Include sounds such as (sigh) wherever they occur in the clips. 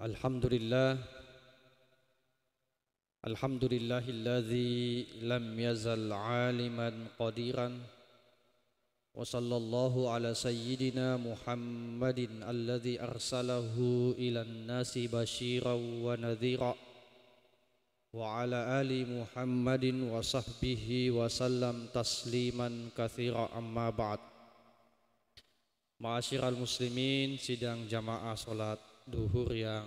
الحمد لله الحمد لله الذي لم يزل عالما قديرا وصلى الله على سيدنا محمد الذي أرسله إلى الناس بشيرا ونذيرا وعلى آل محمد وصحبه وسلم تسليما كثيرا أما بعد معاشر المسلمين سيدنا جماعه صلاه duhur yang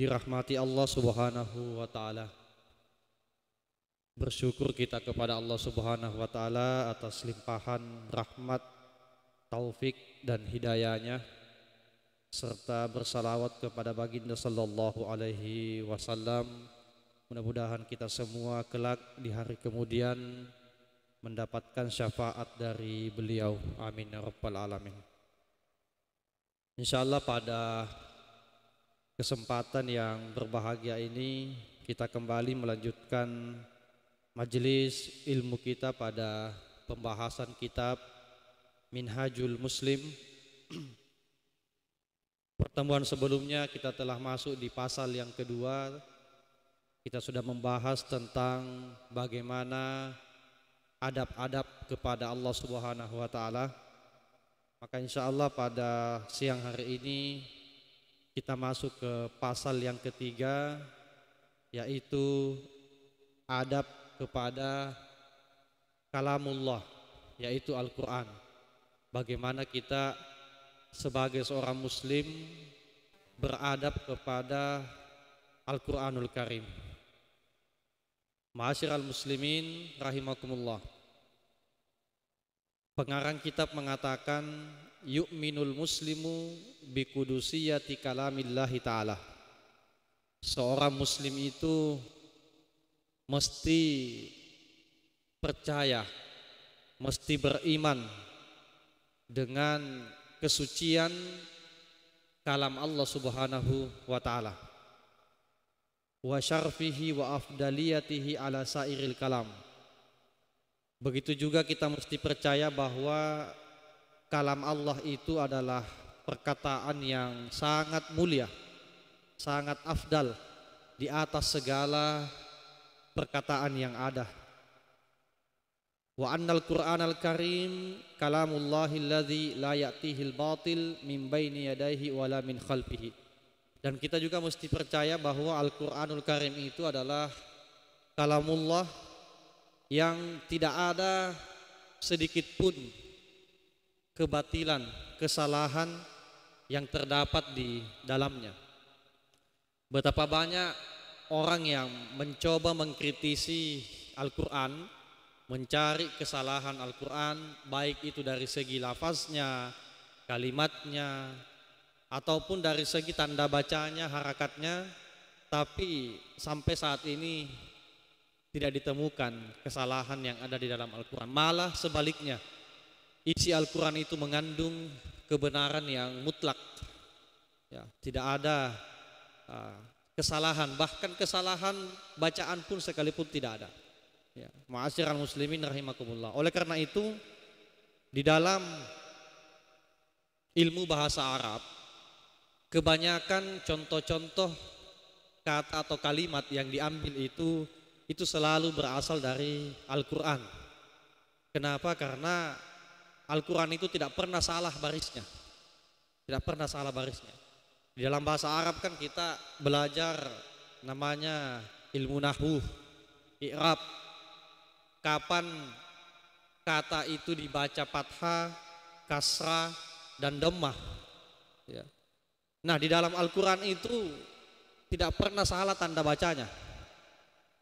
dirahmati Allah Subhanahu wa taala. Bersyukur kita kepada Allah Subhanahu wa taala atas limpahan rahmat, taufik dan hidayahnya serta bersalawat kepada baginda sallallahu alaihi wasallam. Mudah-mudahan kita semua kelak di hari kemudian mendapatkan syafaat dari beliau. Amin ya rabbal alamin. Insya Allah pada kesempatan yang berbahagia ini kita kembali melanjutkan majelis ilmu kita pada pembahasan kitab Minhajul Muslim. Pertemuan sebelumnya kita telah masuk di pasal yang kedua. Kita sudah membahas tentang bagaimana adab-adab kepada Allah Subhanahu wa taala maka insya Allah pada siang hari ini kita masuk ke pasal yang ketiga yaitu adab kepada kalamullah yaitu Al-Quran. Bagaimana kita sebagai seorang muslim beradab kepada Al-Quranul Karim. Ma'asyiral muslimin rahimakumullah. Pengarang kitab mengatakan yu'minul muslimu bi kudusiyati kalamillahi ta'ala. Seorang muslim itu mesti percaya, mesti beriman dengan kesucian kalam Allah Subhanahu wa taala. Wa syarfihi wa afdaliyatihi ala sairil kalam Begitu juga kita mesti percaya bahwa kalam Allah itu adalah perkataan yang sangat mulia, sangat afdal di atas segala perkataan yang ada. Wa annal Qur'an al-Karim kalamullahi alladhi la ya'tihil batil min yadaihi la min khalfihi. Dan kita juga mesti percaya bahwa Al-Qur'anul Karim itu adalah kalamullah yang tidak ada sedikit pun kebatilan, kesalahan yang terdapat di dalamnya. Betapa banyak orang yang mencoba mengkritisi Al-Quran, mencari kesalahan Al-Quran, baik itu dari segi lafaznya, kalimatnya, ataupun dari segi tanda bacanya, harakatnya, tapi sampai saat ini tidak ditemukan kesalahan yang ada di dalam Al-Quran. Malah sebaliknya, isi Al-Quran itu mengandung kebenaran yang mutlak. Ya, tidak ada uh, kesalahan, bahkan kesalahan bacaan pun sekalipun tidak ada. Ya, Ma'asyiral muslimin rahimakumullah. Oleh karena itu, di dalam ilmu bahasa Arab, kebanyakan contoh-contoh kata atau kalimat yang diambil itu itu selalu berasal dari Al-Quran. Kenapa? Karena Al-Quran itu tidak pernah salah barisnya. Tidak pernah salah barisnya. Di dalam bahasa Arab kan kita belajar namanya ilmu nahu, i'rab. Kapan kata itu dibaca fathah, kasrah, dan demah. Ya. Nah di dalam Al-Quran itu tidak pernah salah tanda bacanya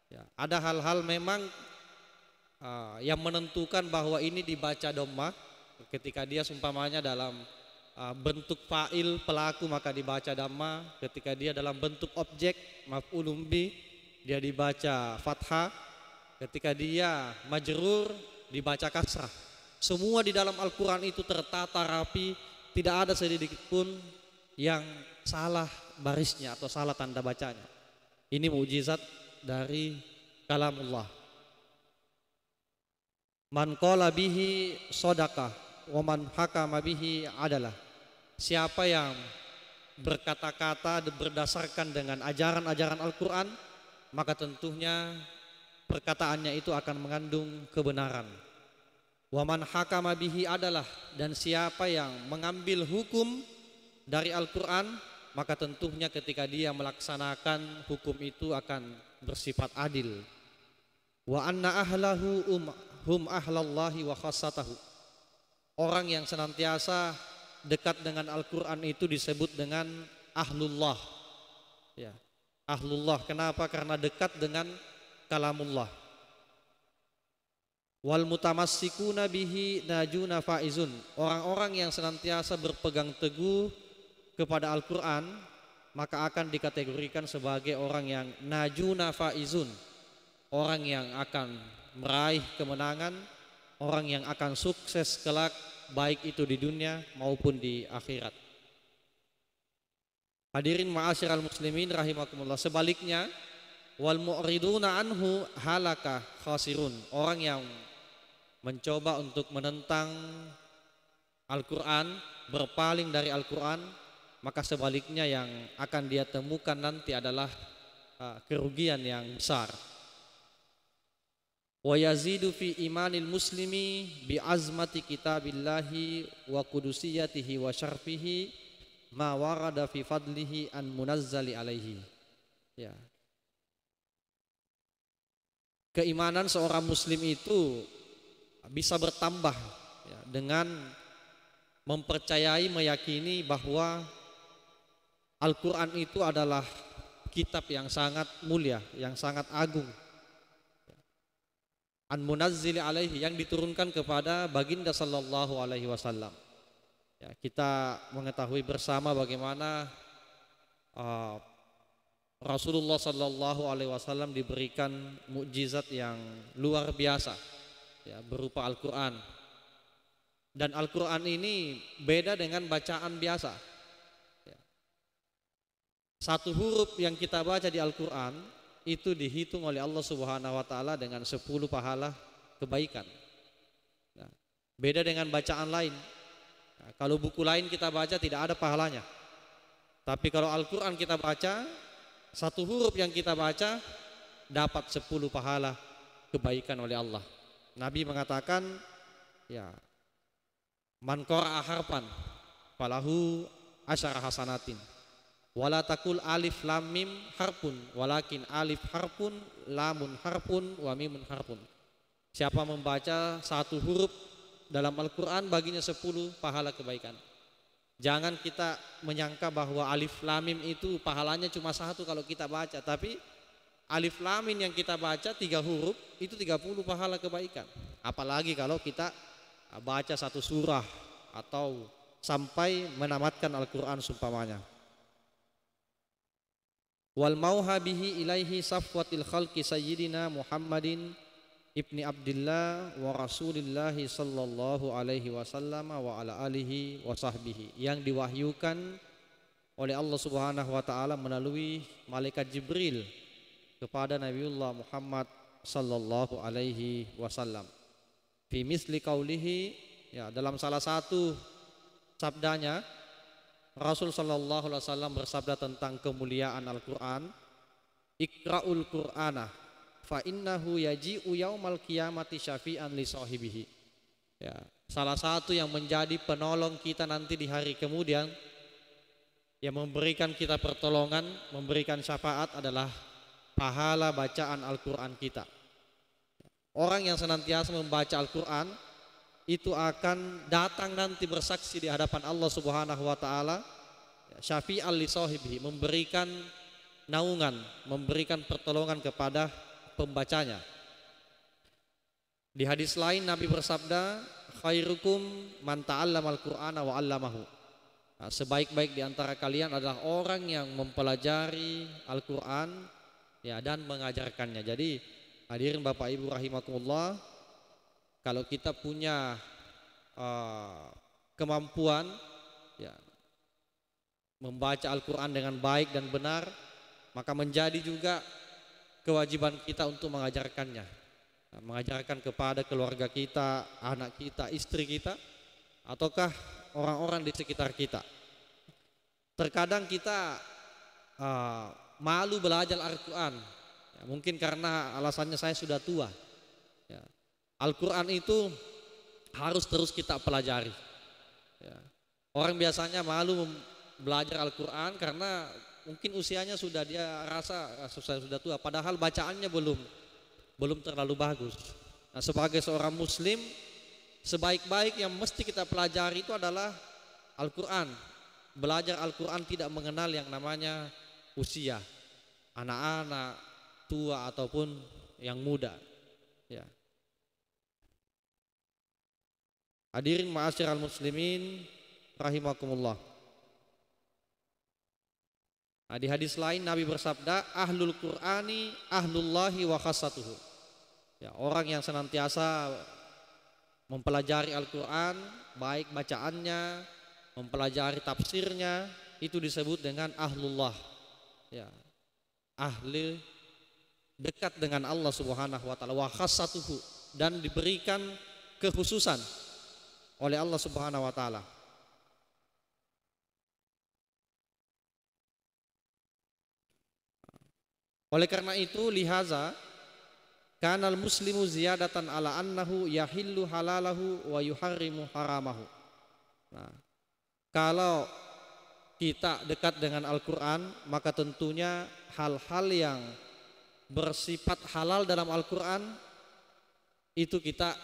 Ya, ada hal-hal memang uh, yang menentukan bahwa ini dibaca doma ketika dia sumpamanya dalam uh, bentuk fa'il pelaku maka dibaca dhamma ketika dia dalam bentuk objek maf'ulumbi dia dibaca fathah ketika dia majrur dibaca kasrah semua di dalam Al-Qur'an itu tertata rapi tidak ada sedikit pun yang salah barisnya atau salah tanda bacanya ini mujizat dari kalam Allah. Man qala bihi sodakah wa man hakama bihi adalah. Siapa yang berkata-kata berdasarkan dengan ajaran-ajaran Al-Quran, maka tentunya perkataannya itu akan mengandung kebenaran. Waman hakama bihi adalah dan siapa yang mengambil hukum dari Al-Quran maka tentunya ketika dia melaksanakan hukum itu akan bersifat adil. Wa anna ahlahu um, hum ahlallahi wa khassatahu. Orang yang senantiasa dekat dengan Al-Qur'an itu disebut dengan ahlullah. Ya. Ahlullah kenapa? Karena dekat dengan kalamullah. Wal mutamassikuna bihi najuna faizun. Orang-orang yang senantiasa berpegang teguh kepada Al-Quran maka akan dikategorikan sebagai orang yang najuna faizun orang yang akan meraih kemenangan orang yang akan sukses kelak baik itu di dunia maupun di akhirat hadirin al muslimin rahimakumullah sebaliknya wal mu'riduna anhu halaka khasirun orang yang mencoba untuk menentang Al-Quran berpaling dari Al-Quran maka sebaliknya yang akan dia temukan nanti adalah uh, kerugian yang besar. Wa yazidu fi imanil muslimi bi azmati kitabillahi wa qudusiyatihi wa syarfihi ma warada fi fadlihi an munazzali alaihi. Ya. Keimanan seorang muslim itu bisa bertambah ya, dengan mempercayai meyakini bahwa Al-Quran itu adalah kitab yang sangat mulia, yang sangat agung. an munazzili alaihi yang diturunkan kepada baginda sallallahu alaihi wasallam. Ya, kita mengetahui bersama bagaimana uh, Rasulullah sallallahu alaihi wasallam diberikan mukjizat yang luar biasa ya, berupa Al-Qur'an. Dan Al-Qur'an ini beda dengan bacaan biasa satu huruf yang kita baca di Al-Quran itu dihitung oleh Allah Subhanahu wa Ta'ala dengan 10 pahala kebaikan. Nah, beda dengan bacaan lain. Nah, kalau buku lain kita baca tidak ada pahalanya. Tapi kalau Al-Quran kita baca, satu huruf yang kita baca dapat 10 pahala kebaikan oleh Allah. Nabi mengatakan, ya, man aharpan, palahu asyara hasanatin. Wala takul alif lam mim harpun walakin alif harpun lamun harpun wa mimun harpun. Siapa membaca satu huruf dalam Al-Qur'an baginya sepuluh pahala kebaikan. Jangan kita menyangka bahwa alif lam mim itu pahalanya cuma satu kalau kita baca, tapi alif lam mim yang kita baca tiga huruf itu tiga puluh pahala kebaikan. Apalagi kalau kita baca satu surah atau sampai menamatkan Al-Qur'an sumpamanya wal bihi ilaihi safwatil khalqi sayyidina Muhammadin ibni Abdullah wa Rasulillah sallallahu alaihi wasallam wa ala alihi wa sahbihi yang diwahyukan oleh Allah Subhanahu wa taala melalui malaikat Jibril kepada Nabiullah Muhammad sallallahu alaihi wasallam. Fi misli qaulihi ya dalam salah satu sabdanya Rasul Shallallahu Alaihi Wasallam bersabda tentang kemuliaan Al-Quran, Ikraul Qur'ana fa innahu yaji'u yaumal kiamati syafi'an li sahibihi. Ya, salah satu yang menjadi penolong kita nanti di hari kemudian yang memberikan kita pertolongan, memberikan syafaat adalah pahala bacaan Al-Qur'an kita. Orang yang senantiasa membaca Al-Qur'an itu akan datang nanti bersaksi di hadapan Allah Subhanahu wa taala syafi'al li sahibi memberikan naungan, memberikan pertolongan kepada pembacanya. Di hadis lain Nabi bersabda, khairukum man ta'allamal qur'ana wa 'allamahu. Nah, sebaik-baik di antara kalian adalah orang yang mempelajari Al-Qur'an ya dan mengajarkannya. Jadi hadirin Bapak Ibu rahimakumullah, kalau kita punya uh, kemampuan ya membaca Al-Qur'an dengan baik dan benar, maka menjadi juga kewajiban kita untuk mengajarkannya. mengajarkan kepada keluarga kita, anak kita, istri kita ataukah orang-orang di sekitar kita. Terkadang kita uh, malu belajar Al-Qur'an. Ya, mungkin karena alasannya saya sudah tua. Ya, Al-Quran itu harus terus kita pelajari. Ya. Orang biasanya malu belajar Al-Quran karena mungkin usianya sudah dia rasa sudah sudah tua, padahal bacaannya belum belum terlalu bagus. Nah, sebagai seorang Muslim, sebaik-baik yang mesti kita pelajari itu adalah Al-Quran. Belajar Al-Quran tidak mengenal yang namanya usia, anak-anak, tua ataupun yang muda. Ya. Hadirin al muslimin rahimakumullah. Nah, di hadis lain Nabi bersabda, "Ahlul Qur'ani ahlullahi wa khasatuhu Ya, orang yang senantiasa mempelajari Al-Qur'an, baik bacaannya, mempelajari tafsirnya, itu disebut dengan ahlullah. Ya. Ahli dekat dengan Allah Subhanahu wa taala wa khasatuhu dan diberikan kekhususan oleh Allah Subhanahu wa taala. Oleh karena itu lihaza kanal muslimu ziyadatan ala annahu yahillu halalahu wa yuharrimu haramahu. Nah, kalau kita dekat dengan Al-Qur'an maka tentunya hal-hal yang bersifat halal dalam Al-Qur'an itu kita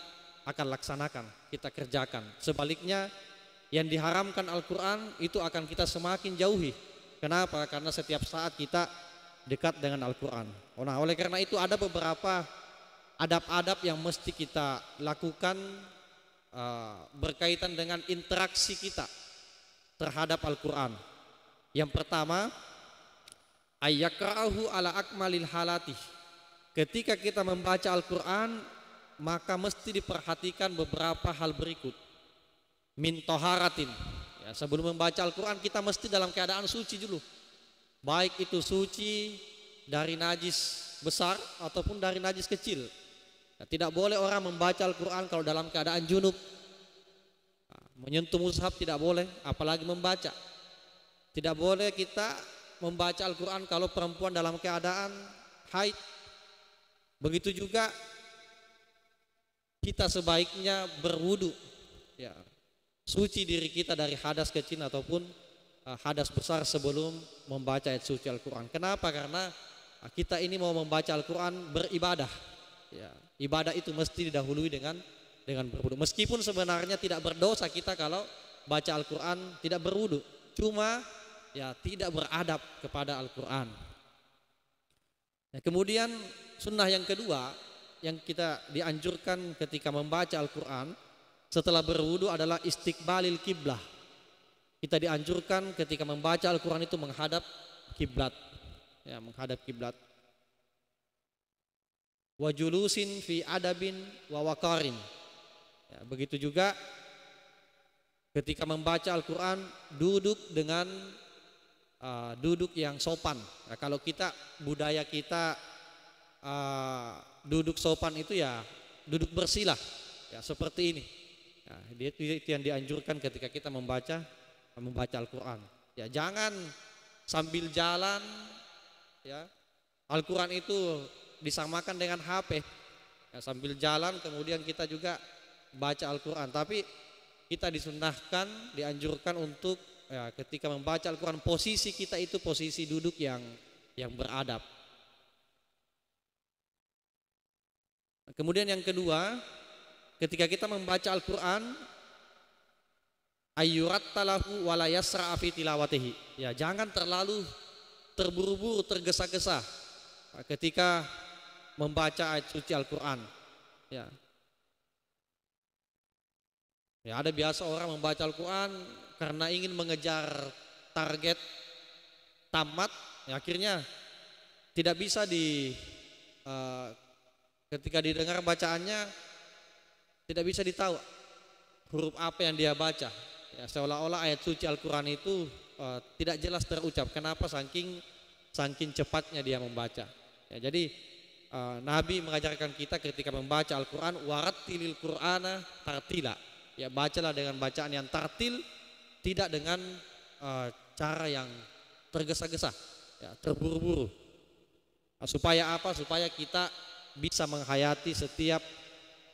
akan laksanakan, kita kerjakan. Sebaliknya yang diharamkan Al-Quran itu akan kita semakin jauhi. Kenapa? Karena setiap saat kita dekat dengan Al-Quran. nah, oleh karena itu ada beberapa adab-adab yang mesti kita lakukan uh, berkaitan dengan interaksi kita terhadap Al-Quran. Yang pertama, ayakrahu ala akmalil halati. Ketika kita membaca Al-Quran, maka mesti diperhatikan beberapa hal berikut. Min toharatin. Ya, sebelum membaca Al-Quran kita mesti dalam keadaan suci dulu. Baik itu suci dari najis besar ataupun dari najis kecil. Ya, tidak boleh orang membaca Al-Quran kalau dalam keadaan junub. Ya, menyentuh mushaf tidak boleh, apalagi membaca. Tidak boleh kita membaca Al-Quran kalau perempuan dalam keadaan haid. Begitu juga kita sebaiknya berwudu ya suci diri kita dari hadas kecil ataupun uh, hadas besar sebelum membaca ayat suci Al-Qur'an. Kenapa? Karena e, kita ini mau membaca Al-Qur'an beribadah. Ya, ibadah itu mesti didahului dengan dengan berwudu. Meskipun sebenarnya tidak berdosa kita kalau baca Al-Qur'an tidak berwudu. Cuma ya tidak beradab kepada Al-Qur'an. Ya, kemudian sunnah yang kedua yang kita dianjurkan ketika membaca Al-Quran setelah berwudu adalah istiqbalil kiblah. Kita dianjurkan ketika membaca Al-Quran itu menghadap kiblat, ya menghadap kiblat. Wajulusin fi adabin wawakarin. Ya, begitu juga ketika membaca Al-Quran duduk dengan uh, duduk yang sopan. Ya, kalau kita budaya kita uh, duduk sopan itu ya duduk bersih ya seperti ini ya, dia itu yang dianjurkan ketika kita membaca membaca Al-Quran ya jangan sambil jalan ya Al-Quran itu disamakan dengan HP ya, sambil jalan kemudian kita juga baca Al-Quran tapi kita disunahkan dianjurkan untuk ya, ketika membaca Al-Quran posisi kita itu posisi duduk yang yang beradab Kemudian yang kedua, ketika kita membaca Al-Qur'an ayurat talahu walayasra afi tilawatihi. Ya, jangan terlalu terburu-buru, tergesa-gesa ketika membaca ayat suci Al-Qur'an. Ya. Ya, ada biasa orang membaca Al-Qur'an karena ingin mengejar target tamat, ya akhirnya tidak bisa di uh, Ketika didengar bacaannya tidak bisa ditahu huruf apa yang dia baca. Ya, seolah-olah ayat suci Al-Qur'an itu uh, tidak jelas terucap. Kenapa saking saking cepatnya dia membaca. Ya, jadi uh, Nabi mengajarkan kita ketika membaca Al-Qur'an waratilil Qur'ana tartila. Ya bacalah dengan bacaan yang tartil tidak dengan uh, cara yang tergesa-gesa, ya, terburu-buru. Nah, supaya apa? Supaya kita bisa menghayati setiap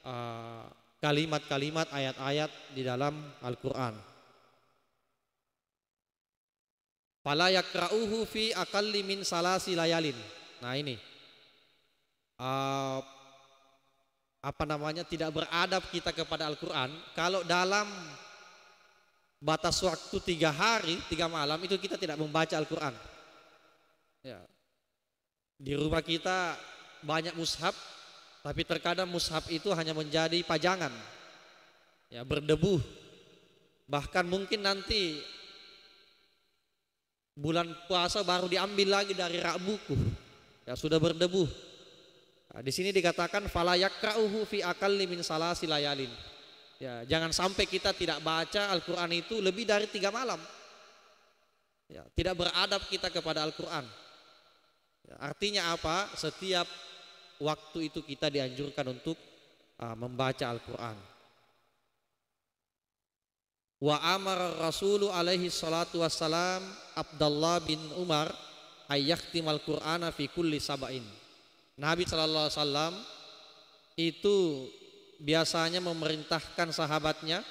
eh, kalimat-kalimat uh, ayat-ayat di dalam Al-Qur'an. Fala fi akalli salasi layalin. Nah ini. Uh, apa namanya tidak beradab kita kepada Al-Quran kalau dalam batas waktu tiga hari tiga malam itu kita tidak membaca Al-Quran ya. di rumah kita banyak mushab tapi terkadang mushab itu hanya menjadi pajangan ya berdebu bahkan mungkin nanti bulan puasa baru diambil lagi dari rak buku ya sudah berdebu nah, di sini dikatakan falayakrauhu fi akalli min salasi layalin ya jangan sampai kita tidak baca Al-Quran itu lebih dari tiga malam ya tidak beradab kita kepada Al-Quran Artinya apa? Setiap waktu itu kita dianjurkan untuk uh, membaca Al-Quran. Wa amar Rasulu alaihi salatu wassalam Abdullah bin Umar al Qur'ana fi kulli sabain. Nabi sallallahu alaihi wasallam itu biasanya memerintahkan sahabatnya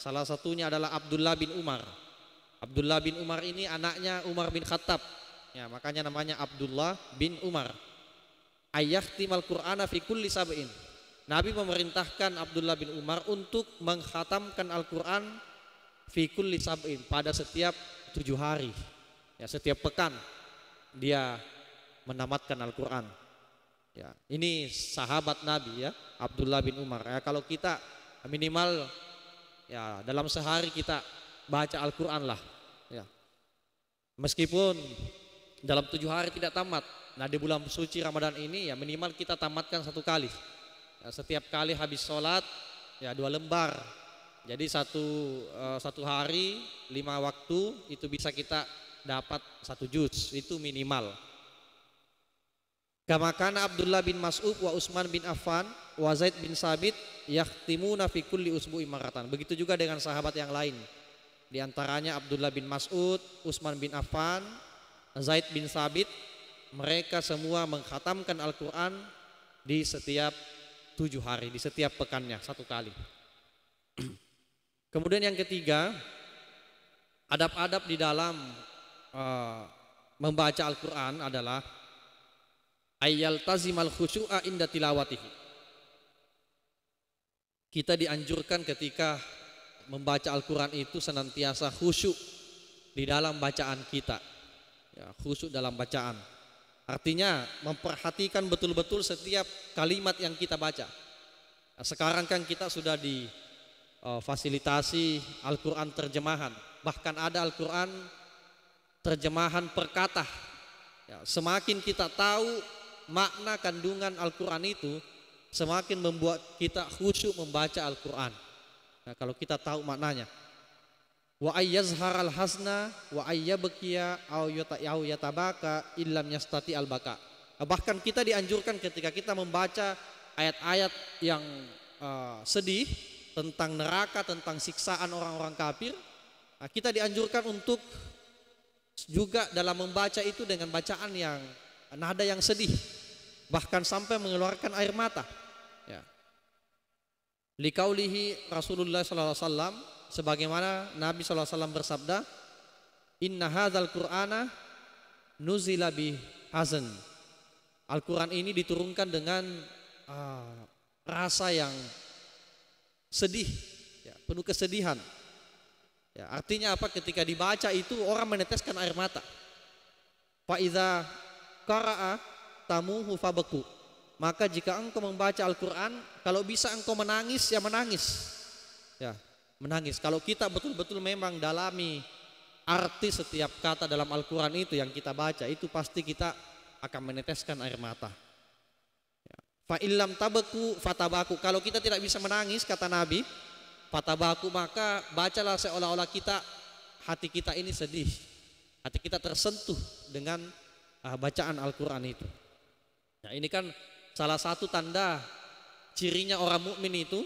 salah satunya adalah Abdullah bin Umar. Abdullah bin Umar ini anaknya Umar bin Khattab Ya, makanya namanya Abdullah bin Umar. Ayahtimal Qur'ana fi kulli sab'in. Nabi memerintahkan Abdullah bin Umar untuk menghatamkan Al-Quran fi kulli pada setiap tujuh hari. Ya, setiap pekan dia menamatkan Al-Quran. Ya, ini sahabat Nabi ya, Abdullah bin Umar. Ya, kalau kita minimal ya dalam sehari kita baca Al-Quran lah. Ya. Meskipun dalam tujuh hari tidak tamat. Nah di bulan suci Ramadan ini ya minimal kita tamatkan satu kali. Ya, setiap kali habis sholat ya dua lembar. Jadi satu uh, satu hari lima waktu itu bisa kita dapat satu juz itu minimal. Kamakana Abdullah bin Mas'ud wa Utsman bin Affan wa Zaid bin Sabit yahtimuna fi kulli usbu'i maratan. Begitu juga dengan sahabat yang lain. Di antaranya Abdullah bin Mas'ud, Utsman bin Affan, Zaid bin Sabit, mereka semua menghatamkan Al-Quran di setiap tujuh hari, di setiap pekannya, satu kali. Kemudian yang ketiga, adab-adab di dalam uh, membaca Al-Quran adalah ayal tazimal khusyu'a inda tilawatihi. Kita dianjurkan ketika membaca Al-Quran itu senantiasa khusyuk di dalam bacaan kita ya, khusyuk dalam bacaan. Artinya memperhatikan betul-betul setiap kalimat yang kita baca. Nah, sekarang kan kita sudah di uh, fasilitasi Al-Quran terjemahan. Bahkan ada Al-Quran terjemahan perkata. Ya, semakin kita tahu makna kandungan Al-Quran itu, semakin membuat kita khusyuk membaca Al-Quran. Nah, kalau kita tahu maknanya wa ayyazhar al hasna wa ayyabkiya au yatabaka illam yastati al baka bahkan kita dianjurkan ketika kita membaca ayat-ayat yang uh, sedih tentang neraka tentang siksaan orang-orang kafir nah, kita dianjurkan untuk juga dalam membaca itu dengan bacaan yang eh, nada yang sedih bahkan sampai mengeluarkan air mata ya likaulihi Rasulullah sallallahu alaihi wasallam sebagaimana Nabi SAW bersabda inna hadzal qur'ana nuzila bi hazan Al-Qur'an ini diturunkan dengan uh, rasa yang sedih ya, penuh kesedihan ya, artinya apa ketika dibaca itu orang meneteskan air mata iza qara'a tamuhu fabeku maka jika engkau membaca Al-Qur'an kalau bisa engkau menangis ya menangis ya menangis. Kalau kita betul-betul memang dalami arti setiap kata dalam Al-Quran itu yang kita baca, itu pasti kita akan meneteskan air mata. Ya. Fa'ilam tabeku fatabaku. Kalau kita tidak bisa menangis, kata Nabi, fatabaku maka bacalah seolah-olah kita hati kita ini sedih, hati kita tersentuh dengan ah, bacaan Al-Quran itu. Ya, ini kan salah satu tanda cirinya orang mukmin itu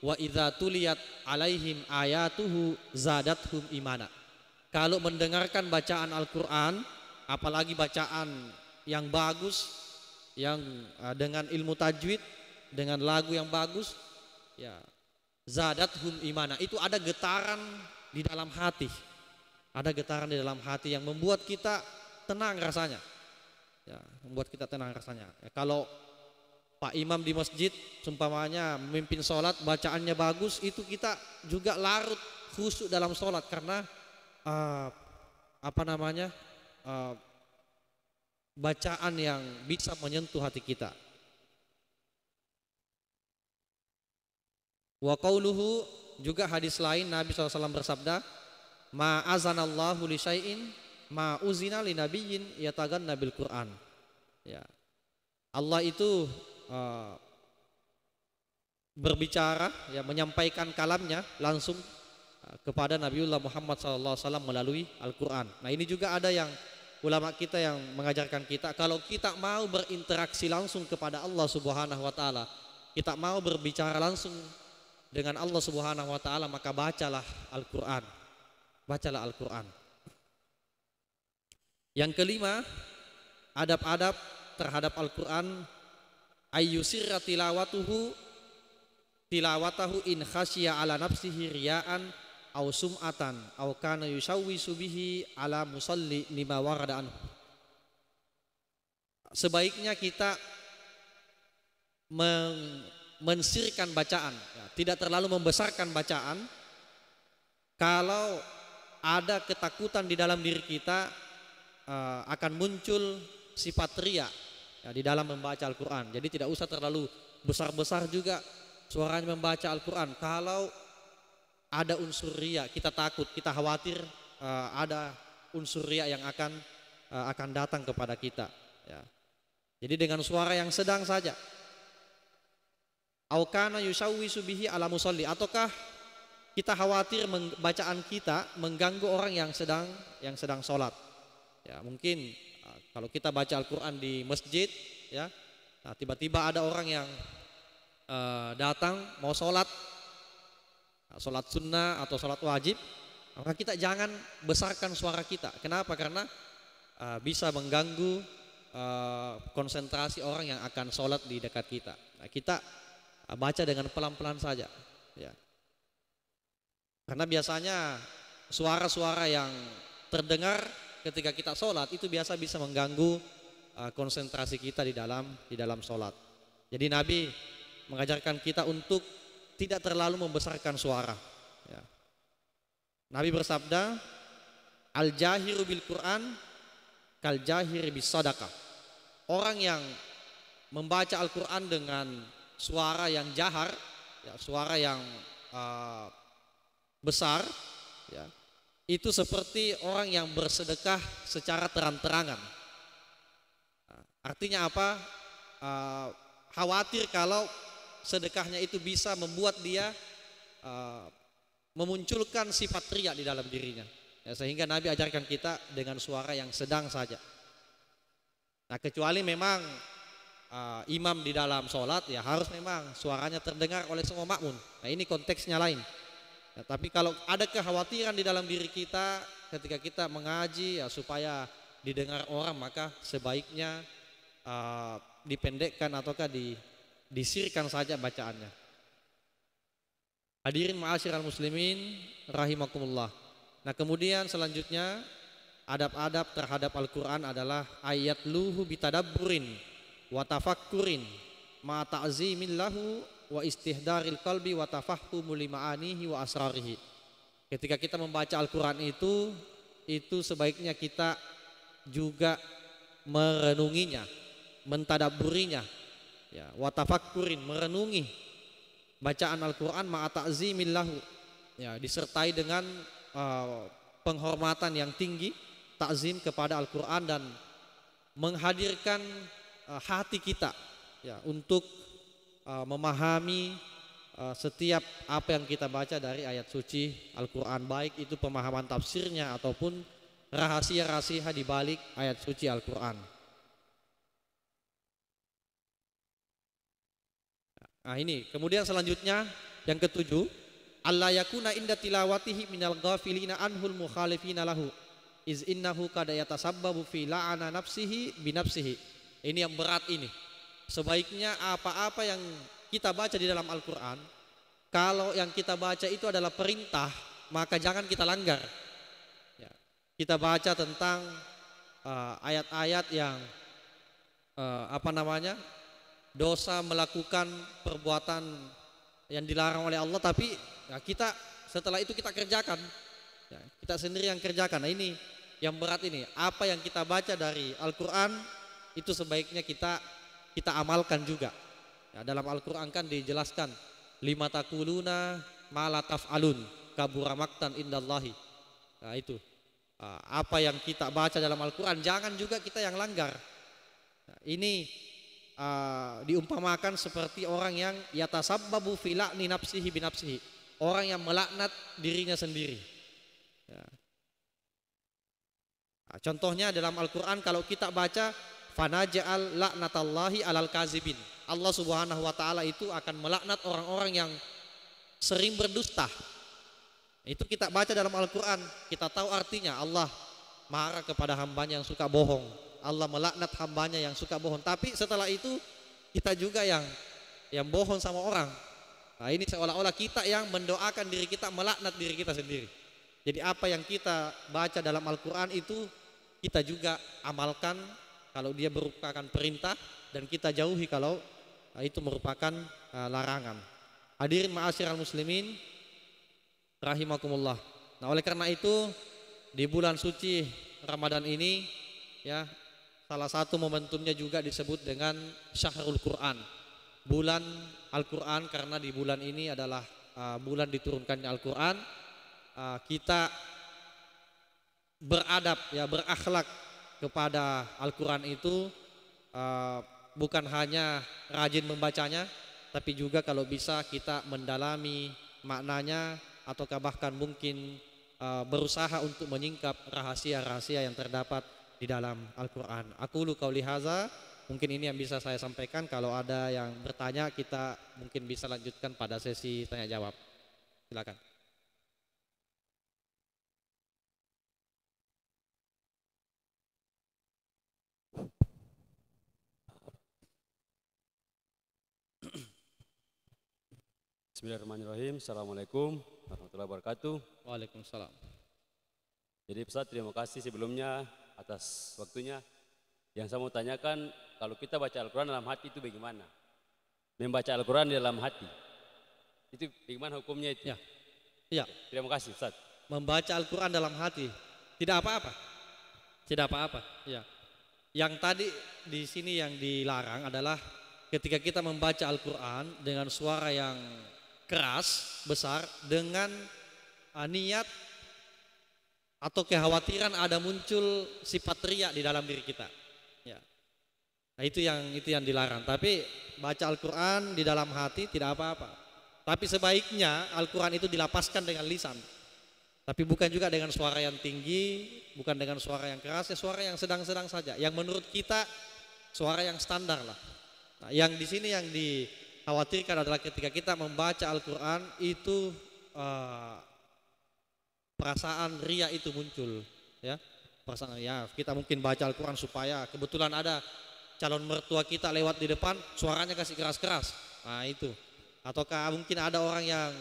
wa idza tuliyat alaihim ayatuhu zadathum imana. Kalau mendengarkan bacaan Al-Qur'an, apalagi bacaan yang bagus yang eh, dengan ilmu tajwid, dengan lagu yang bagus, ya zadathum imana. Itu ada getaran di dalam hati. Ada getaran di dalam hati yang membuat kita tenang rasanya. Ya, membuat kita tenang rasanya. Ya, kalau Pak Imam di masjid sumpamanya memimpin sholat bacaannya bagus itu kita juga larut khusyuk dalam sholat karena uh, apa namanya uh, bacaan yang bisa menyentuh hati kita wa qauluhu juga hadis lain Nabi SAW bersabda ma azanallahu li syai'in ma uzina li nabiyyin yatagan nabil Quran ya Allah itu Eh, berbicara ya menyampaikan kalamnya langsung eh, kepada Nabiullah Muhammad SAW melalui Al-Quran. Nah ini juga ada yang ulama kita yang mengajarkan kita kalau kita mau berinteraksi langsung kepada Allah Subhanahu Wa Taala, kita mau berbicara langsung dengan Allah Subhanahu Wa Taala maka bacalah Al-Quran, bacalah Al-Quran. Yang kelima, adab-adab terhadap Al-Quran ayyusirra tilawatuhu tilawatahu in khasya ala nafsihi riya'an au sum'atan au kana yusawwi subihi ala musalli lima warada anhu sebaiknya kita meng mensirkan bacaan ya, tidak terlalu membesarkan bacaan kalau ada ketakutan di dalam diri kita uh, akan muncul sifat riak ya, di dalam membaca Al-Quran. Jadi tidak usah terlalu besar-besar juga suaranya membaca Al-Quran. Kalau ada unsur ria, kita takut, kita khawatir uh, ada unsur ria yang akan uh, akan datang kepada kita. Ya. Jadi dengan suara yang sedang saja. Aukana yusawi subihi ala musalli. Ataukah kita khawatir bacaan kita mengganggu orang yang sedang yang sedang sholat. Ya, mungkin kalau kita baca Al-Quran di masjid, ya, nah, tiba-tiba ada orang yang uh, datang mau sholat, nah, sholat sunnah atau sholat wajib, maka kita jangan besarkan suara kita. Kenapa? Karena uh, bisa mengganggu uh, konsentrasi orang yang akan sholat di dekat kita. Nah, kita baca dengan pelan-pelan saja, ya. Karena biasanya suara-suara yang terdengar ketika kita sholat itu biasa bisa mengganggu uh, konsentrasi kita di dalam di dalam sholat. Jadi Nabi mengajarkan kita untuk tidak terlalu membesarkan suara. Ya. Nabi bersabda, al jahiru bil Quran kal jahir bis sadaka. Orang yang membaca Al-Quran dengan suara yang jahar, ya, suara yang uh, besar, ya, itu seperti orang yang bersedekah secara terang-terangan. Artinya apa? Eh, khawatir kalau sedekahnya itu bisa membuat dia eh, memunculkan sifat riak di dalam dirinya. Ya, sehingga Nabi ajarkan kita dengan suara yang sedang saja. Nah kecuali memang eh, imam di dalam sholat ya harus memang suaranya terdengar oleh semua makmun. Nah ini konteksnya lain. Ya, tapi kalau ada kekhawatiran di dalam diri kita ketika kita mengaji ya supaya didengar orang maka sebaiknya uh, dipendekkan ataukah di, disirkan saja bacaannya. Hadirin ma'asyiral muslimin rahimakumullah. Nah, kemudian selanjutnya adab-adab terhadap Al-Qur'an adalah ayat luhu bitadabburin wa tafakkurin ma ta'zimillahu wa istihdaril qalbi wa tafahhumu lima'anihi wa asrarihi. Ketika kita membaca Al-Qur'an itu itu sebaiknya kita juga merenunginya, mentadaburinya, ya, wa tafakkurin, merenungi bacaan Al-Qur'an ma'a ta'zimillahu. Ya, disertai dengan uh, penghormatan yang tinggi, takzim kepada Al-Qur'an dan menghadirkan uh, hati kita ya untuk uh, memahami uh, setiap apa yang kita baca dari ayat suci Al-Quran baik itu pemahaman tafsirnya ataupun rahasia-rahasia di balik ayat suci Al-Quran. Nah ini, kemudian selanjutnya yang ketujuh, Allah yakuna inda tilawatihi minal ghafilina anhul mukhalifina lahu iz innahu kada yatasabbabu fi la'ana nafsihi binafsihi. Ini yang berat ini. Sebaiknya apa-apa yang kita baca di dalam Al-Quran, kalau yang kita baca itu adalah perintah, maka jangan kita langgar. Ya. Kita baca tentang eh, ayat-ayat uh, yang uh, apa namanya dosa melakukan perbuatan yang dilarang oleh Allah, tapi ya, kita setelah itu kita kerjakan, ya, kita sendiri yang kerjakan. Nah ini yang berat ini, apa yang kita baca dari Al-Quran itu sebaiknya kita kita amalkan juga. Ya, dalam Al-Quran kan dijelaskan lima takuluna malataf alun kaburamaktan indallahi. Nah itu ah, apa yang kita baca dalam Al-Quran jangan juga kita yang langgar. Nah, ini uh, diumpamakan seperti orang yang yatasabbabu filak ninapsihi binapsihi. Orang yang melaknat dirinya sendiri. Ya. Nah, contohnya dalam Al-Quran kalau kita baca fanaja'al laknatallahi alal kazibin. Allah Subhanahu wa taala itu akan melaknat orang-orang yang sering berdusta. Itu kita baca dalam Al-Qur'an, kita tahu artinya Allah marah kepada hambanya yang suka bohong. Allah melaknat hambanya yang suka bohong. Tapi setelah itu kita juga yang yang bohong sama orang. Nah, ini seolah-olah kita yang mendoakan diri kita melaknat diri kita sendiri. Jadi apa yang kita baca dalam Al-Qur'an itu kita juga amalkan kalau dia merupakan perintah dan kita jauhi kalau uh, itu merupakan uh, larangan. Hadirin al muslimin rahimakumullah. Nah, oleh karena itu di bulan suci Ramadan ini ya salah satu momentumnya juga disebut dengan Syahrul Quran. Bulan Al-Qur'an karena di bulan ini adalah uh, bulan diturunkannya Al-Qur'an. Uh, kita beradab ya berakhlak kepada Al-Quran itu eh, bukan hanya rajin membacanya, tapi juga kalau bisa kita mendalami maknanya atau bahkan mungkin eh, berusaha untuk menyingkap rahasia-rahasia yang terdapat di dalam Al-Quran. Aku lu kau lihaza, mungkin ini yang bisa saya sampaikan. Kalau ada yang bertanya, kita mungkin bisa lanjutkan pada sesi tanya jawab. Silakan. Bismillahirrahmanirrahim. Assalamualaikum warahmatullahi wabarakatuh. Waalaikumsalam. Jadi pesat terima kasih sebelumnya atas waktunya. Yang saya mau tanyakan, kalau kita baca Al-Quran dalam hati itu bagaimana? Membaca Al-Quran dalam hati. Itu bagaimana hukumnya itu? Ya. ya. Terima kasih Ustaz. Membaca Al-Quran dalam hati. Tidak apa-apa. Tidak apa-apa. Ya. Yang tadi di sini yang dilarang adalah ketika kita membaca Al-Quran dengan suara yang keras besar dengan uh, niat atau kekhawatiran ada muncul sifat riak di dalam diri kita. Ya. Nah, itu yang itu yang dilarang. Tapi baca Al-Qur'an di dalam hati tidak apa-apa. Tapi sebaiknya Al-Qur'an itu dilapaskan dengan lisan. Tapi bukan juga dengan suara yang tinggi, bukan dengan suara yang keras, ya suara yang sedang-sedang saja. Yang menurut kita suara yang standar lah. Nah, yang di sini yang di khawatirkan adalah ketika kita membaca Al-Quran itu uh, perasaan ria itu muncul ya perasaan ya kita mungkin baca Al-Quran supaya kebetulan ada calon mertua kita lewat di depan suaranya kasih keras-keras nah itu ataukah mungkin ada orang yang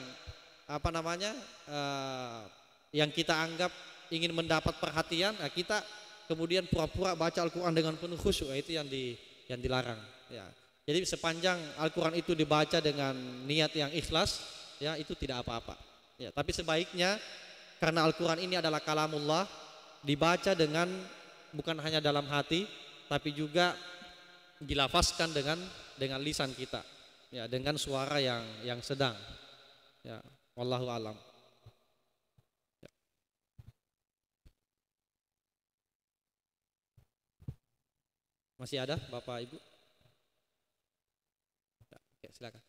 apa namanya uh, yang kita anggap ingin mendapat perhatian nah kita kemudian pura-pura baca Al-Quran dengan penuh khusyuk nah, itu yang di yang dilarang ya jadi sepanjang Al-Quran itu dibaca dengan niat yang ikhlas, ya itu tidak apa-apa. Ya, tapi sebaiknya karena Al-Quran ini adalah kalamullah, dibaca dengan bukan hanya dalam hati, tapi juga dilafaskan dengan dengan lisan kita, ya dengan suara yang yang sedang. Ya, wallahu alam. Ya. Masih ada Bapak Ibu? silakan.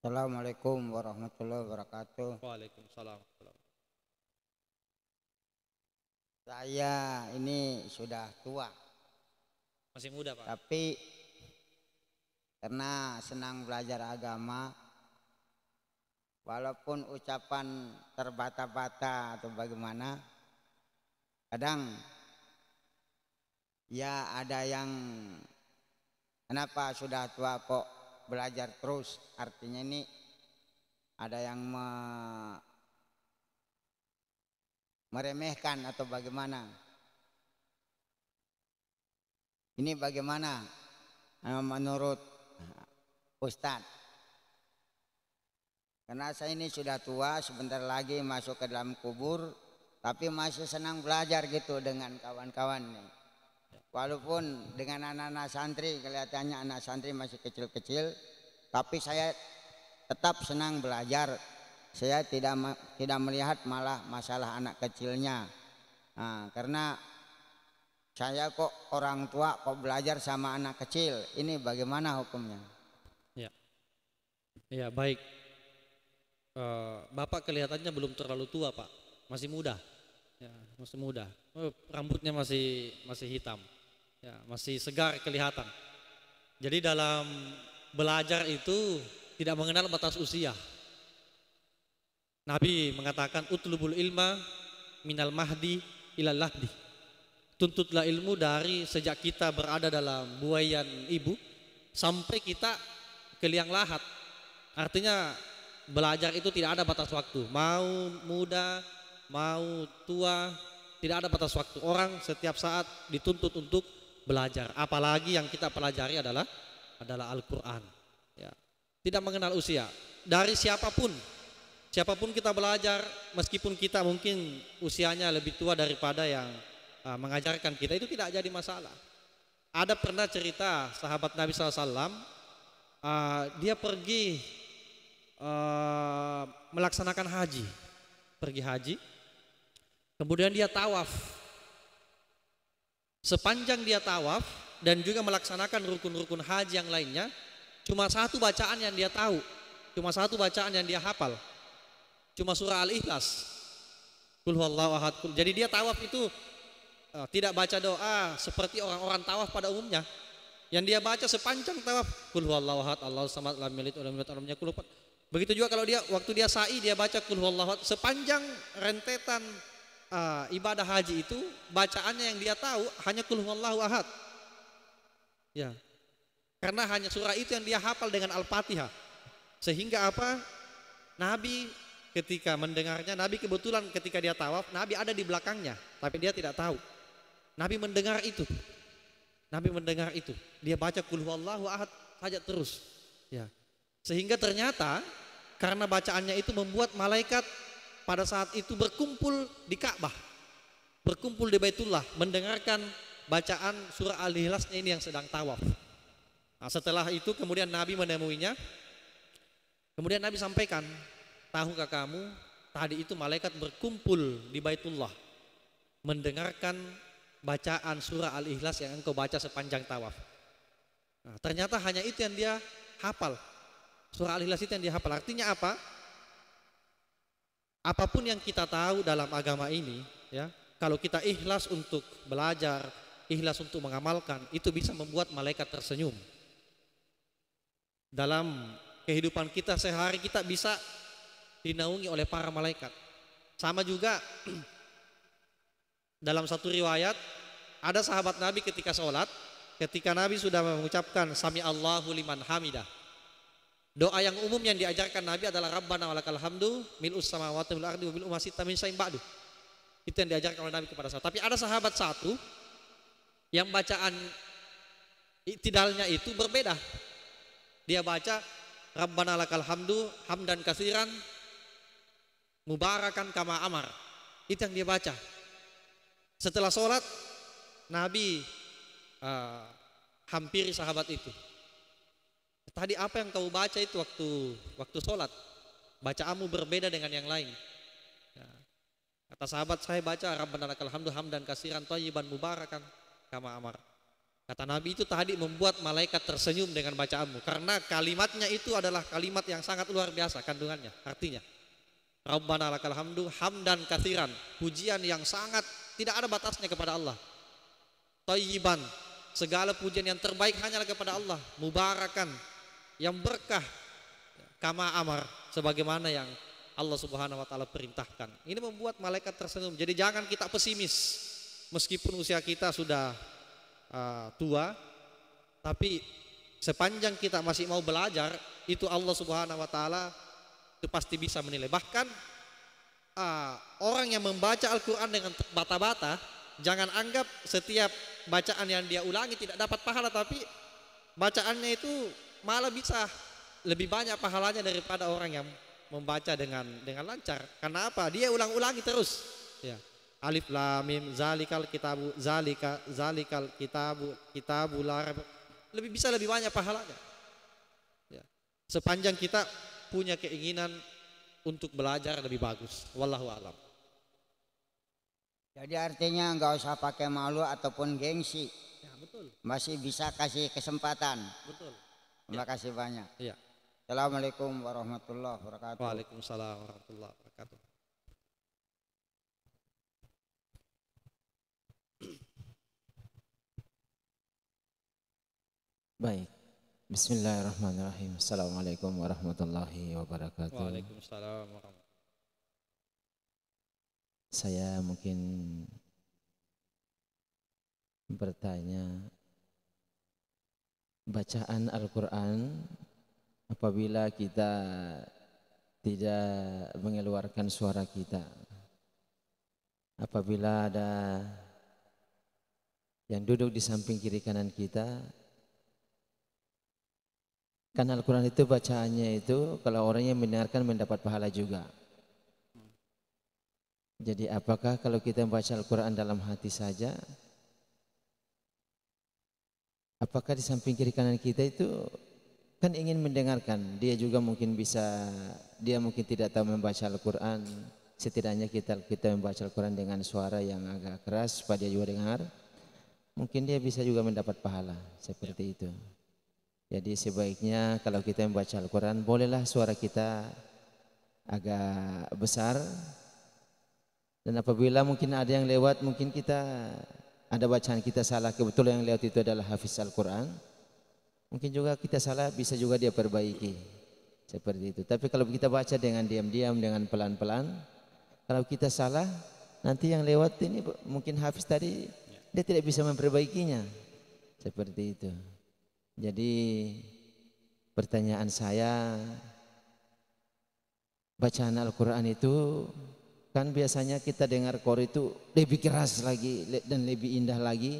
Assalamualaikum warahmatullahi wabarakatuh. Waalaikumsalam. Saya ini sudah tua. Masih muda, Pak. Tapi karena senang belajar agama, walaupun ucapan terbata-bata atau bagaimana, kadang ya ada yang kenapa sudah tua kok belajar terus artinya ini ada yang me meremehkan atau bagaimana ini bagaimana eh, menurut eh, Ustadz karena saya ini sudah tua sebentar lagi masuk ke dalam kubur tapi masih senang belajar gitu dengan kawan-kawan Walaupun dengan anak-anak santri kelihatannya anak santri masih kecil-kecil, tapi saya tetap senang belajar. Saya tidak tidak melihat malah masalah anak kecilnya. Nah, karena saya kok orang tua kok belajar sama anak kecil, ini bagaimana hukumnya? Ya, ya baik. Eh, Bapak kelihatannya belum terlalu tua, Pak. Masih muda ya, masih muda, oh, rambutnya masih masih hitam, ya, masih segar kelihatan. Jadi dalam belajar itu tidak mengenal batas usia. Nabi mengatakan utlubul ilma minal mahdi ilal lahdi. Tuntutlah ilmu dari sejak kita berada dalam buayan ibu sampai kita ke liang lahat. Artinya belajar itu tidak ada batas waktu. Mau muda, mau tua, tidak ada batas waktu. Orang setiap saat dituntut untuk belajar. Apalagi yang kita pelajari adalah adalah Al-Qur'an. Ya. Tidak mengenal usia. Dari siapapun siapapun kita belajar meskipun kita mungkin usianya lebih tua daripada yang uh, mengajarkan kita itu tidak jadi masalah. Ada pernah cerita sahabat Nabi SAW, uh, ah, dia pergi uh, melaksanakan haji, pergi haji. Kemudian dia tawaf. Sepanjang dia tawaf dan juga melaksanakan rukun-rukun haji yang lainnya, cuma satu bacaan yang dia tahu, cuma satu bacaan yang dia hafal. Cuma surah Al-Ikhlas. Kul huwallahu ahad. Jadi dia tawaf itu eh, tidak baca doa seperti orang-orang tawaf pada umumnya. Yang dia baca sepanjang tawaf kul huwallahu ahad, Allahu samad, lam yalid walam yulad, Begitu juga kalau dia waktu dia sa'i dia baca kul huwallahu sepanjang rentetan uh, ibadah haji itu bacaannya yang dia tahu hanya kulhuallahu ahad. Ya. Karena hanya surah itu yang dia hafal dengan Al-Fatihah. Sehingga apa? Nabi ketika mendengarnya, Nabi kebetulan ketika dia tawaf, Nabi ada di belakangnya, tapi dia tidak tahu. Nabi mendengar itu. Nabi mendengar itu. Dia baca kulhuallahu ahad saja terus. Ya. Sehingga ternyata karena bacaannya itu membuat malaikat pada saat itu berkumpul di Ka'bah, berkumpul di Baitullah, mendengarkan bacaan surah Al-Ikhlasnya ini yang sedang tawaf. Nah, setelah itu kemudian Nabi menemuinya, kemudian Nabi sampaikan, tahukah kamu tadi itu malaikat berkumpul di Baitullah mendengarkan bacaan surah Al-Ikhlas yang engkau baca sepanjang tawaf. Nah, ternyata hanya itu yang dia hafal. Surah Al-Ikhlas itu yang dia hafal. Artinya apa? apapun yang kita tahu dalam agama ini, ya, kalau kita ikhlas untuk belajar, ikhlas untuk mengamalkan, itu bisa membuat malaikat tersenyum. Dalam kehidupan kita sehari kita bisa dinaungi oleh para malaikat. Sama juga (clears throat) dalam satu riwayat ada sahabat Nabi ketika sholat, ketika Nabi sudah mengucapkan sami Allahu liman hamidah, Doa yang umum yang diajarkan Nabi adalah Rabbana walakal hamdu mil'us samawati wal ardi wa bil umasita min syai'in ba'du. Itu yang diajarkan oleh Nabi kepada sahabat. Tapi ada sahabat satu yang bacaan itidalnya itu berbeda. Dia baca Rabbana lakal hamdu hamdan kasiran mubarakan kama amar. Itu yang dia baca. Setelah sholat Nabi uh, hampiri sahabat itu Tadi apa yang kau baca itu waktu waktu sholat? Bacaanmu berbeda dengan yang lain. Ya. Kata sahabat saya baca Rabbana lakal hamdu hamdan kasiran tayyiban mubarakan kama amar. Kata Nabi itu tadi membuat malaikat tersenyum dengan bacaanmu karena kalimatnya itu adalah kalimat yang sangat luar biasa kandungannya, artinya. Rabbana lakal hamdu hamdan kasiran pujian yang sangat tidak ada batasnya kepada Allah. Tayyiban segala pujian yang terbaik hanyalah kepada Allah, mubarakan, yang berkah kama amar sebagaimana yang Allah Subhanahu wa taala perintahkan. Ini membuat malaikat tersenyum. Jadi jangan kita pesimis meskipun usia kita sudah uh, tua tapi sepanjang kita masih mau belajar itu Allah Subhanahu wa taala itu pasti bisa menilai. Bahkan uh, orang yang membaca Al-Qur'an dengan bata-bata jangan anggap setiap bacaan yang dia ulangi tidak dapat pahala tapi bacaannya itu malah bisa lebih banyak pahalanya daripada orang yang membaca dengan dengan lancar. Kenapa? Dia ulang-ulangi terus. Ya. Alif lam mim zalikal kitabu zalika zalikal kitabu kitabu larab lebih bisa lebih banyak pahalanya. Ya. Sepanjang kita punya keinginan untuk belajar lebih bagus. Wallahu alam. Jadi artinya nggak usah pakai malu ataupun gengsi. Ya, betul. Masih bisa kasih kesempatan. Betul. Ya. Terima kasih banyak. Iya. Assalamualaikum warahmatullahi wabarakatuh. Waalaikumsalam warahmatullahi wabarakatuh. Baik. Bismillahirrahmanirrahim. Assalamualaikum warahmatullahi wabarakatuh. Waalaikumsalam warahmatullahi Saya mungkin bertanya bacaan Al-Quran apabila kita tidak mengeluarkan suara kita apabila ada yang duduk di samping kiri kanan kita karena Al-Quran itu bacaannya itu kalau orang yang mendengarkan mendapat pahala juga. Jadi apakah kalau kita membaca Al-Quran dalam hati saja Apakah di samping kiri kanan kita itu kan ingin mendengarkan, dia juga mungkin bisa dia mungkin tidak tahu membaca Al-Qur'an. Setidaknya kita kita membaca Al-Qur'an dengan suara yang agak keras supaya dia juga dengar. Mungkin dia bisa juga mendapat pahala seperti itu. Jadi sebaiknya kalau kita membaca Al-Qur'an bolehlah suara kita agak besar dan apabila mungkin ada yang lewat mungkin kita ada bacaan kita salah kebetulan yang lewat itu adalah hafiz Al-Quran mungkin juga kita salah bisa juga dia perbaiki seperti itu tapi kalau kita baca dengan diam-diam dengan pelan-pelan kalau kita salah nanti yang lewat ini mungkin hafiz tadi dia tidak bisa memperbaikinya seperti itu jadi pertanyaan saya bacaan Al-Quran itu Kan biasanya kita dengar kor itu lebih keras lagi dan lebih indah lagi.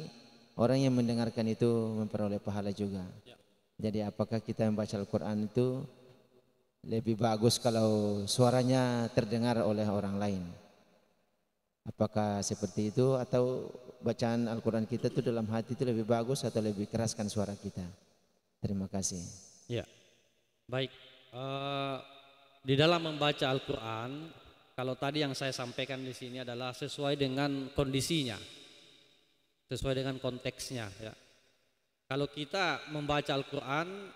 Orang yang mendengarkan itu memperoleh pahala juga. Ya. Jadi apakah kita membaca Al-Quran itu lebih bagus kalau suaranya terdengar oleh orang lain? Apakah seperti itu atau bacaan Al-Quran kita itu dalam hati itu lebih bagus atau lebih keraskan suara kita? Terima kasih. Ya, baik. Uh, di dalam membaca Al-Quran kalau tadi yang saya sampaikan di sini adalah sesuai dengan kondisinya, sesuai dengan konteksnya. Ya. Kalau kita membaca Al-Quran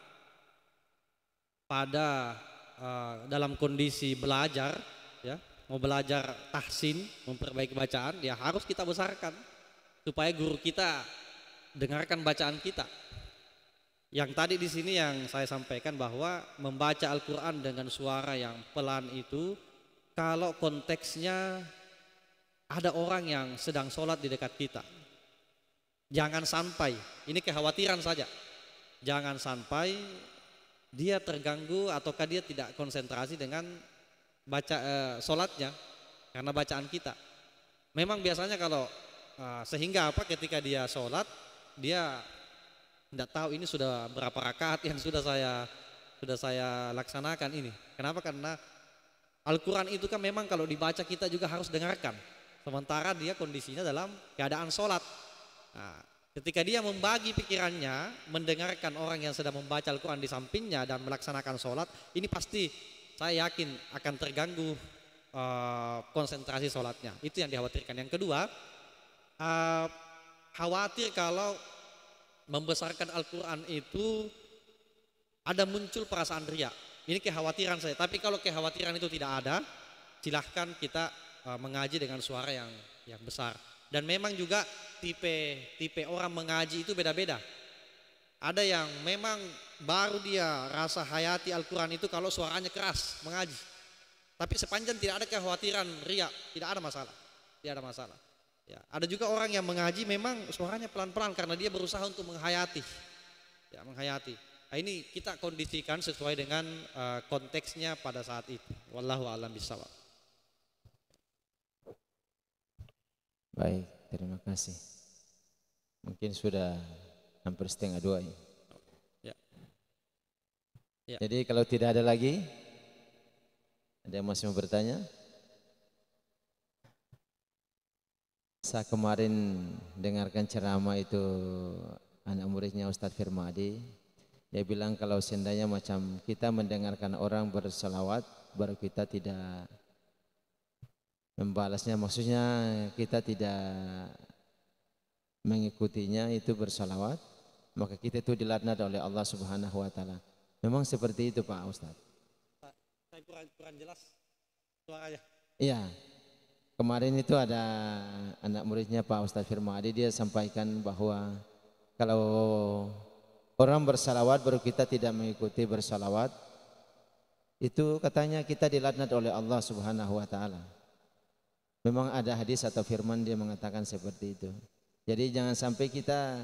pada uh, dalam kondisi belajar, ya, mau belajar tahsin, memperbaiki bacaan, ya harus kita besarkan supaya guru kita dengarkan bacaan kita. Yang tadi di sini yang saya sampaikan bahwa membaca Al-Quran dengan suara yang pelan itu kalau konteksnya ada orang yang sedang sholat di dekat kita. Jangan sampai, ini kekhawatiran saja. Jangan sampai dia terganggu ataukah dia tidak konsentrasi dengan baca eh, sholatnya karena bacaan kita. Memang biasanya kalau eh, sehingga apa ketika dia sholat dia tidak tahu ini sudah berapa rakaat yang sudah saya sudah saya laksanakan ini. Kenapa? Karena Al-Quran itu kan memang kalau dibaca kita juga harus dengarkan. Sementara dia kondisinya dalam keadaan sholat. Nah, ketika dia membagi pikirannya, mendengarkan orang yang sedang membaca Al-Quran di sampingnya dan melaksanakan sholat, ini pasti saya yakin akan terganggu uh, konsentrasi sholatnya. Itu yang dikhawatirkan. Yang kedua, uh, khawatir kalau membesarkan Al-Quran itu ada muncul perasaan riak ini kekhawatiran saya. Tapi kalau kekhawatiran itu tidak ada, silahkan kita uh, mengaji dengan suara yang yang besar. Dan memang juga tipe tipe orang mengaji itu beda-beda. Ada yang memang baru dia rasa hayati Al-Quran itu kalau suaranya keras mengaji. Tapi sepanjang tidak ada kekhawatiran riak, tidak ada masalah. Tidak ada masalah. Ya, ada juga orang yang mengaji memang suaranya pelan-pelan karena dia berusaha untuk menghayati. Ya, menghayati. Ah, ini kita kondisikan sesuai dengan uh, konteksnya pada saat itu. Wallahu a'lam bishawab. Baik, terima kasih. Mungkin sudah hampir setengah dua ini. ya. ya. Jadi kalau tidak ada lagi, ada yang masih mau bertanya? Saya kemarin dengarkan ceramah itu anak muridnya Ustadz Firmadi dia bilang kalau sendanya macam kita mendengarkan orang berselawat baru kita tidak membalasnya maksudnya kita tidak mengikutinya itu bersalawat maka kita itu dilaknat oleh Allah Subhanahu wa taala. Memang seperti itu Pak Ustaz. saya kurang, kurang jelas suaranya. Iya. Kemarin itu ada anak muridnya Pak Ustaz Firmadi dia sampaikan bahwa kalau orang bersalawat baru kita tidak mengikuti bersalawat itu katanya kita dilaknat oleh Allah Subhanahu wa taala. Memang ada hadis atau firman dia mengatakan seperti itu. Jadi jangan sampai kita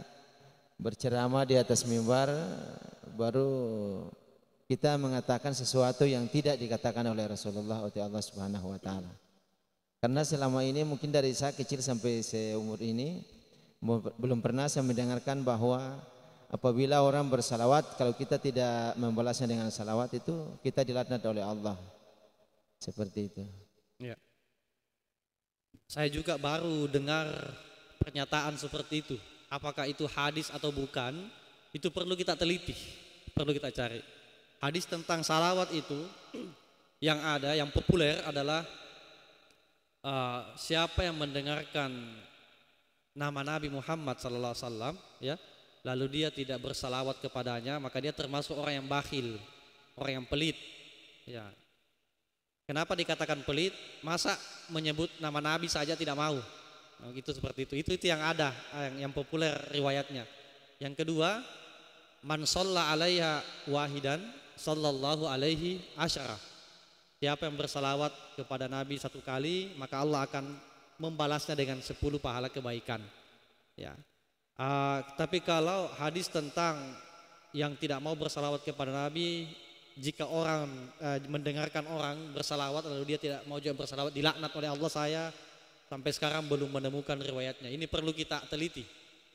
berceramah di atas mimbar baru kita mengatakan sesuatu yang tidak dikatakan oleh Rasulullah oleh Allah Subhanahu wa taala. Karena selama ini mungkin dari saya kecil sampai seumur ini belum pernah saya mendengarkan bahwa apabila orang bersalawat kalau kita tidak membalasnya dengan salawat itu kita dilaknat oleh Allah seperti itu ya. saya juga baru dengar pernyataan seperti itu apakah itu hadis atau bukan itu perlu kita teliti perlu kita cari hadis tentang salawat itu (clears throat) yang ada yang populer adalah uh, siapa yang mendengarkan nama Nabi Muhammad sallallahu alaihi wasallam ya lalu dia tidak bersalawat kepadanya maka dia termasuk orang yang bakhil orang yang pelit ya kenapa dikatakan pelit masa menyebut nama nabi saja tidak mau nah, gitu seperti itu itu itu yang ada eh, yang, yang populer riwayatnya yang kedua man sholla alaiha wahidan sallallahu alaihi asyara siapa yang bersalawat kepada nabi satu kali maka Allah akan membalasnya dengan sepuluh pahala kebaikan ya Uh, tapi kalau hadis tentang yang tidak mau bersalawat kepada Nabi, jika orang uh, mendengarkan orang bersalawat lalu dia tidak mau juga bersalawat dilaknat oleh Allah saya sampai sekarang belum menemukan riwayatnya. Ini perlu kita teliti.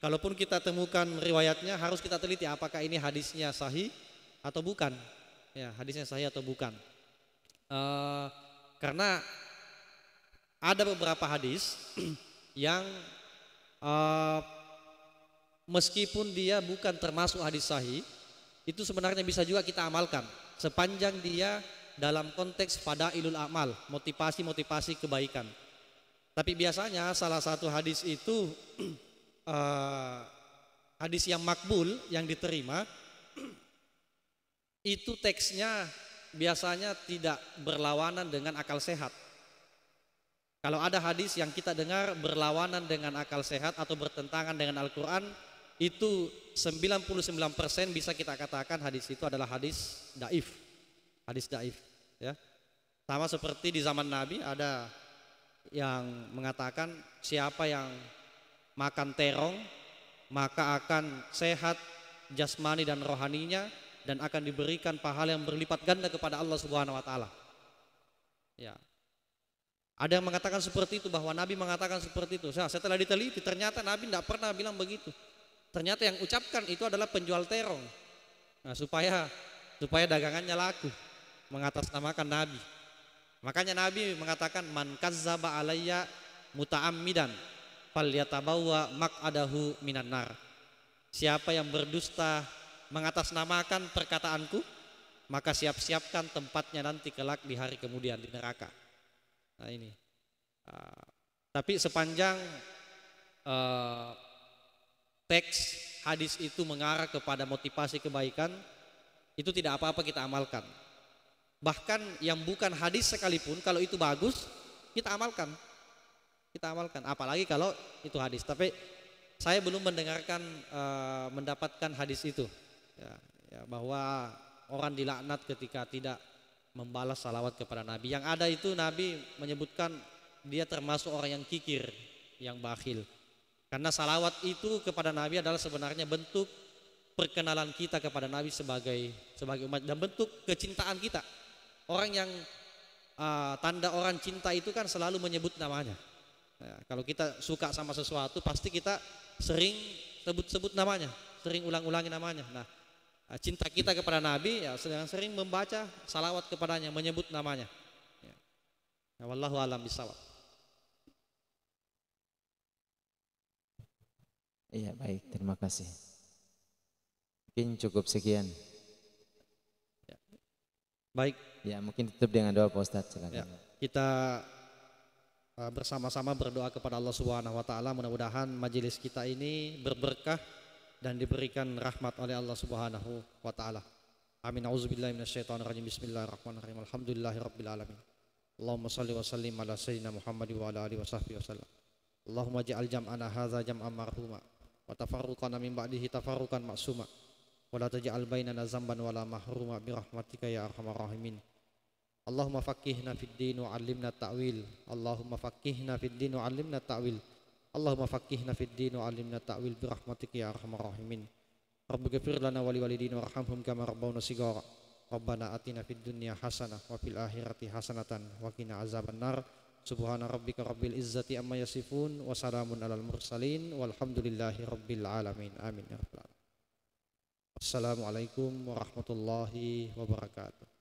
Kalaupun kita temukan riwayatnya harus kita teliti apakah ini hadisnya sahih atau bukan. Ya, hadisnya sahih atau bukan. Uh, karena ada beberapa hadis (clears throat) yang uh, meskipun dia bukan termasuk hadis sahih, itu sebenarnya bisa juga kita amalkan sepanjang dia dalam konteks pada ilul amal, motivasi-motivasi kebaikan. Tapi biasanya salah satu hadis itu uh, (clears throat) hadis yang makbul yang diterima (clears throat) itu teksnya biasanya tidak berlawanan dengan akal sehat. Kalau ada hadis yang kita dengar berlawanan dengan akal sehat atau bertentangan dengan Al-Qur'an, itu 99% bisa kita katakan hadis itu adalah hadis daif. Hadis daif, ya. Sama seperti di zaman Nabi ada yang mengatakan siapa yang makan terong maka akan sehat jasmani dan rohaninya dan akan diberikan pahala yang berlipat ganda kepada Allah Subhanahu wa taala. Ya. Ada yang mengatakan seperti itu bahwa Nabi mengatakan seperti itu. saya nah, setelah diteliti ternyata Nabi tidak pernah bilang begitu. Ternyata yang ucapkan itu adalah penjual terong. Nah, supaya supaya dagangannya laku mengatasnamakan nabi. Makanya nabi mengatakan man kazzaba alayya muta'ammidan falyatabawwa mak adahu nar. Siapa yang berdusta mengatasnamakan perkataanku, maka siap-siapkan tempatnya nanti kelak di hari kemudian di neraka. Nah ini. Ah, tapi sepanjang uh, teks hadis itu mengarah kepada motivasi kebaikan, itu tidak apa-apa kita amalkan. Bahkan yang bukan hadis sekalipun kalau itu bagus, kita amalkan. Kita amalkan, apalagi kalau itu hadis. Tapi saya belum mendengarkan e, mendapatkan hadis itu. Ya, ya, bahwa orang dilaknat ketika tidak membalas salawat kepada Nabi. Yang ada itu Nabi menyebutkan dia termasuk orang yang kikir, yang bakhil. Karena salawat itu kepada Nabi adalah sebenarnya bentuk perkenalan kita kepada Nabi sebagai sebagai umat dan bentuk kecintaan kita. Orang yang uh, tanda orang cinta itu kan selalu menyebut namanya. Ya, kalau kita suka sama sesuatu pasti kita sering sebut-sebut namanya, sering ulang-ulangi namanya. Nah, ah, cinta kita kepada Nabi ya sedang sering membaca salawat kepadanya, menyebut namanya. Ya. ya wallahu alam bisawab. Iya, baik. Terima kasih. Mungkin cukup sekian. Ya. Baik. Ya, mungkin tutup dengan doa Pak Ustaz. Silakan. Ya. Kita e, bersama-sama berdoa kepada Allah Subhanahu wa taala mudah-mudahan majelis kita ini berberkah dan diberikan rahmat oleh Allah Subhanahu wa taala. Amin. Auzubillahi minasyaitonirrajim. Bismillahirrahmanirrahim. Alhamdulillahirabbil alamin. Allahumma salli wa sallim ala sayyidina Muhammad wa ala alihi wa sahbihi wasallam. Allahumma ja'al jam'ana hadza jam'an marhumah wa tafarruqana min ba'dihi tafarruqan maksuma wa la taj'al bainana zamban wala mahruma bi rahmatika ya arhamar rahimin Allahumma faqihna fid din wa 'allimna ta'wil Allahumma faqihna fid din wa 'allimna ta'wil Allahumma faqihna fid din wa 'allimna ta'wil bi rahmatika ya arhamar rahimin Rabbika fir lana wa liwalidina warhamhum kama rabbawna sigara Rabbana atina fid dunya hasanah wa fil akhirati hasanatan wa qina azabannar nar Subhana rabbika rabbil izzati amma yasifun wa salamun alal mursalin walhamdulillahi rabbil alamin. Amin ya rabbal alamin. Assalamualaikum warahmatullahi wabarakatuh.